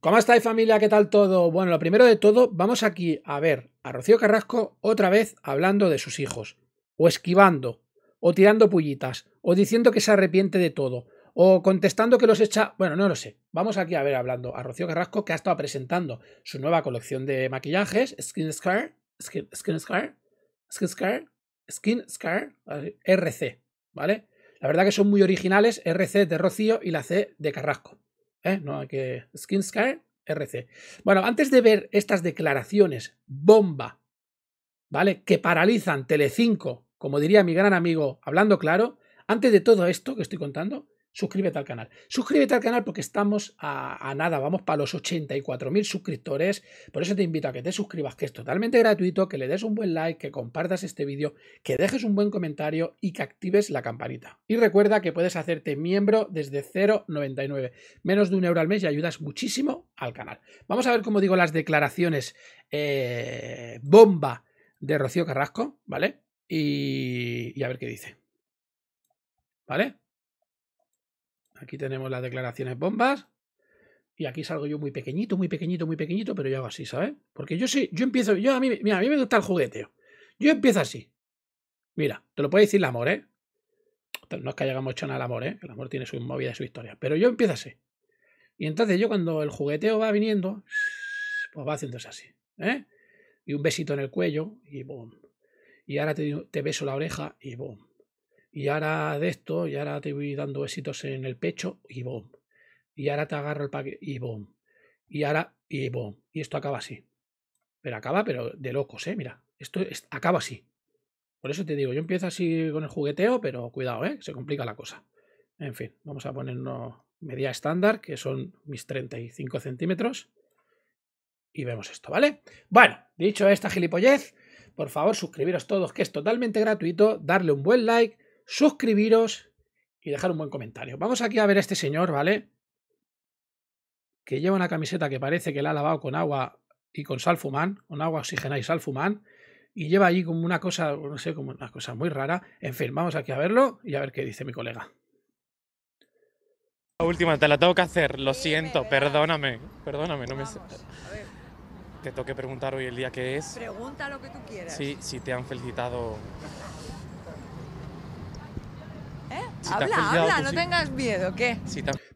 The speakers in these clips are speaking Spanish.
¿Cómo estáis familia? ¿Qué tal todo? Bueno, lo primero de todo, vamos aquí a ver a Rocío Carrasco otra vez hablando de sus hijos, o esquivando, o tirando pullitas, o diciendo que se arrepiente de todo, o contestando que los echa... Bueno, no lo sé. Vamos aquí a ver hablando a Rocío Carrasco que ha estado presentando su nueva colección de maquillajes, Skin Scar, Skin, Skin Scar, Skin Scar, Skin Scar, RC, ¿vale? La verdad que son muy originales, RC de Rocío y la C de Carrasco. ¿eh? No hay que. RC. Bueno, antes de ver estas declaraciones bomba, ¿vale? Que paralizan Telecinco, como diría mi gran amigo, hablando claro, antes de todo esto que estoy contando, suscríbete al canal. Suscríbete al canal porque estamos a, nada, vamos para los 84.000 suscriptores. Por eso te invito a que te suscribas, que es totalmente gratuito, que le des un buen like, que compartas este vídeo, que dejes un buen comentario y que actives la campanita. Y recuerda que puedes hacerte miembro desde 0,99. Menos de un euro al mes y ayudas muchísimo al canal. Vamos a ver cómo digo las declaraciones eh, bomba de Rocío Carrasco, ¿vale? y a ver qué dice. ¿Vale? Aquí tenemos las declaraciones bombas. Y aquí salgo yo muy pequeñito, muy pequeñito, muy pequeñito, pero yo hago así, ¿sabes? Porque yo sí, yo empiezo, yo a mí, mira, a mí me gusta el jugueteo. Yo empiezo así. Mira, te lo puede decir el amor, ¿eh? No es que hayamos hecho nada al amor, ¿eh? El amor tiene su movida, su historia. Pero yo empiezo así. Y entonces yo cuando el jugueteo va viniendo, pues va haciéndose así, ¿eh? Y un besito en el cuello y boom. Y ahora te, te beso la oreja y boom y ahora de esto, y ahora te voy dando éxitos en el pecho y boom. Y ahora te agarro el paquete y boom. Y ahora y boom. Y esto acaba así. Pero acaba, pero de locos, ¿eh? Mira, esto acaba así. Por eso te digo, yo empiezo así con el jugueteo, pero cuidado, ¿eh? Se complica la cosa. En fin, vamos a ponernos media estándar, que son mis 35 centímetros. Y vemos esto, ¿vale? Bueno, dicho esta gilipollez, por favor suscribiros todos, que es totalmente gratuito, darle un buen like suscribiros y dejar un buen comentario. Vamos aquí a ver a este señor, ¿vale? Que lleva una camiseta que parece que la ha lavado con agua y con sal salfumán, con agua oxigenada y sal salfumán, y lleva ahí como una cosa, no sé, como una cosa muy rara. En fin, vamos aquí a verlo y a ver qué dice mi colega. La última, te la tengo que hacer, lo siento, perdóname, perdóname, no me... A ver. Te tengo que preguntar hoy el día que es. Pregunta lo que tú quieras. Sí, si te han felicitado ¿Eh? habla, habla, pues no tengas miedo, ¿qué?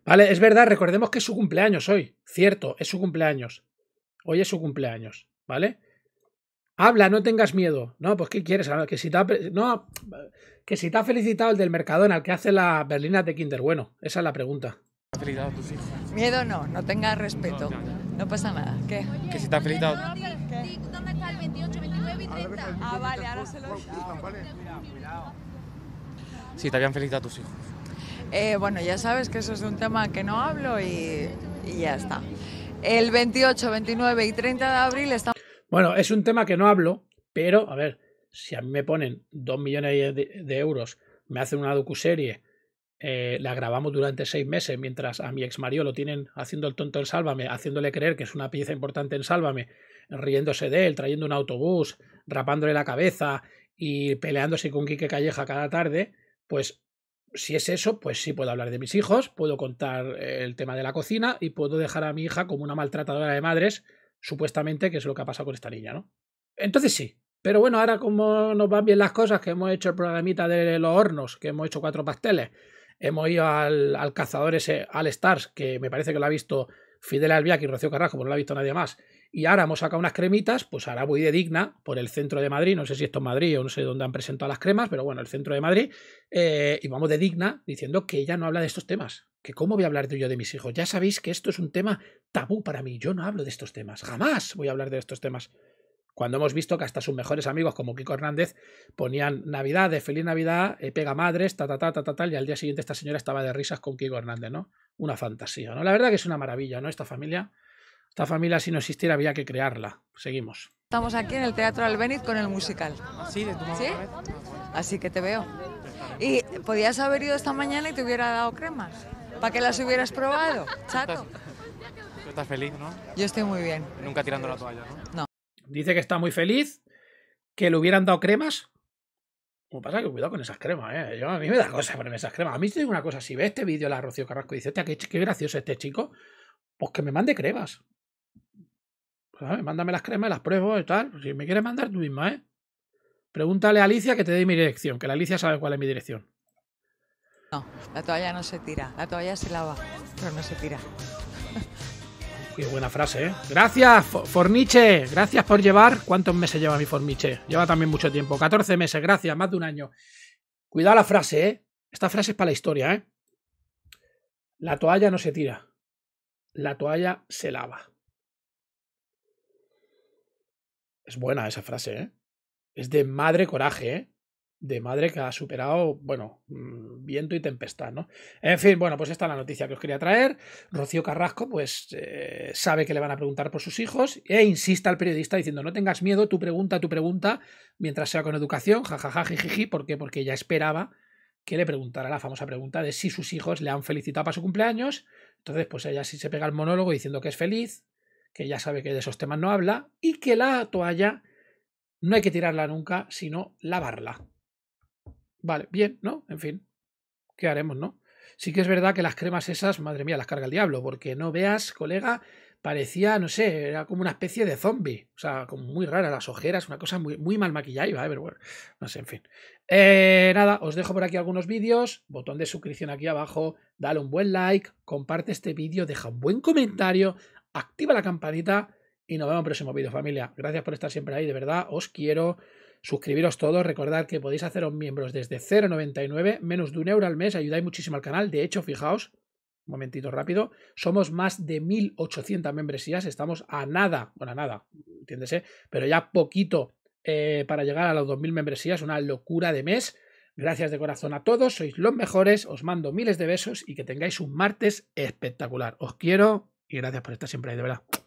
Vale, es verdad, recordemos que es su cumpleaños hoy. Cierto, es su cumpleaños. Hoy es su cumpleaños, ¿vale? Habla, no tengas miedo. No, pues ¿qué quieres? Ah, que si te ha, no, que si te ha felicitado el del Mercadona, el que hace la berlina de Kinder Bueno. Esa es la pregunta. felicitado Miedo no, no tengas respeto. No, pasa nada. ¿Qué? que si te ha felicitado. ¿Dónde está el 28, 29 y 30? Ah, vale, ahora se lo digo. Cuidado, cuidado si te habían felicitado a tus hijos. Eh, bueno, ya sabes que eso es un tema que no hablo y, ya está. El 28, 29 y 30 de abril está... Bueno, es un tema que no hablo, pero, a ver, si a mí me ponen 2 millones de, euros, me hacen una docu-serie eh, la grabamos durante 6 meses, mientras a mi ex Mario lo tienen haciendo el tonto en Sálvame, haciéndole creer que es una pieza importante en Sálvame, riéndose de él, trayendo un autobús, rapándole la cabeza y peleándose con Quique Calleja cada tarde, pues si es eso, pues sí puedo hablar de mis hijos, puedo contar el tema de la cocina y puedo dejar a mi hija como una maltratadora de madres, supuestamente, que es lo que ha pasado con esta niña, ¿no? Entonces sí. Pero bueno, ahora como nos van bien las cosas, que hemos hecho el programita de los hornos, que hemos hecho cuatro pasteles, hemos ido al, cazador ese, al Stars, que me parece que lo ha visto Fidel Albiac y Rocío Carrasco, pero no lo ha visto nadie más, y ahora hemos sacado unas cremitas, pues ahora voy de digna por el centro de Madrid, no sé si esto es Madrid o no sé dónde han presentado las cremas, pero bueno, el centro de Madrid, eh, y vamos de digna diciendo que ella no habla de estos temas, que cómo voy a hablar de yo de mis hijos. Ya sabéis que esto es un tema tabú para mí, yo no hablo de estos temas, jamás voy a hablar de estos temas. Cuando hemos visto que hasta sus mejores amigos, como Kiko Hernández, ponían Navidad, de feliz Navidad, eh, pega madres, ta, ta, ta, ta, ta, y al día siguiente esta señora estaba de risas con Kiko Hernández, ¿no? Una fantasía, ¿no? La verdad que es una maravilla, ¿no? Esta familia. Esta familia, si no existiera, había que crearla. Seguimos. Estamos aquí en el Teatro Albéniz con el musical. Sí, de tu Así que te veo. Y podías haber ido esta mañana y te hubiera dado cremas. ¿Para que las hubieras probado, chato? Tú estás feliz, ¿no? Yo estoy muy bien. Nunca tirando la toalla, ¿no? No. Dice que está muy feliz, que le hubieran dado cremas. que pasa que cuidado con esas cremas, ¿eh? a mí me da cosa ponerme esas cremas. A mí te digo una cosa, si ve este vídeo la Rocío Carrasco y dice, qué, qué gracioso este chico, pues que me mande cremas. Pues, mándame las cremas, las pruebo y tal. Pues, si me quieres mandar tú misma, ¿eh? Pregúntale a Alicia que te dé mi dirección, que la Alicia sabe cuál es mi dirección. No, la toalla no se tira. La toalla se lava, pero no se tira. Qué buena frase, ¿eh? Gracias, Forniche. Gracias por llevar. ¿Cuántos meses lleva mi Forniche? Lleva también mucho tiempo. 14 meses, gracias, más de un año. Cuidado la frase, ¿eh? Esta frase es para la historia, ¿eh? La toalla no se tira. La toalla se lava. Es buena esa frase, ¿eh? Es de madre coraje, ¿eh? De madre que ha superado, bueno, mm, viento y tempestad, ¿no? En fin, bueno, pues esta es la noticia que os quería traer. Rocío Carrasco, pues, eh, sabe que le van a preguntar por sus hijos e insista al periodista diciendo, no tengas miedo, tu pregunta, tu pregunta, mientras sea con educación, jajaja, jijiji, Porque ya esperaba que le preguntara la famosa pregunta de si sus hijos le han felicitado para su cumpleaños. Entonces, pues ella sí se pega el monólogo diciendo que es feliz, que ya sabe que de esos temas no habla, y que la toalla no hay que tirarla nunca, sino lavarla. Vale, bien, ¿no? En fin, ¿qué haremos, no? Sí que es verdad que las cremas esas, madre mía, las carga el diablo, porque no veas, colega, parecía, no sé, era como una especie de zombie. O sea, como muy rara, las ojeras, una cosa muy, muy mal maquillada iba, ¿eh? no sé, en fin. Eh, nada, os dejo por aquí algunos vídeos, botón de suscripción aquí abajo, dale un buen like, comparte este vídeo, deja un buen comentario, activa la campanita y nos vemos en el próximo vídeo, familia. Gracias por estar siempre ahí, de verdad, os quiero. Suscribiros todos, recordad que podéis haceros miembros desde 0,99, menos de un euro al mes, ayudáis muchísimo al canal. De hecho, fijaos, un momentito rápido, somos más de 1.800 membresías, estamos a nada, bueno, a nada, entiéndese, pero ya poquito eh, para llegar a los 2.000 membresías, una locura de mes. Gracias de corazón a todos, sois los mejores, os mando miles de besos y que tengáis un martes espectacular. Os quiero y gracias por estar siempre ahí, de verdad.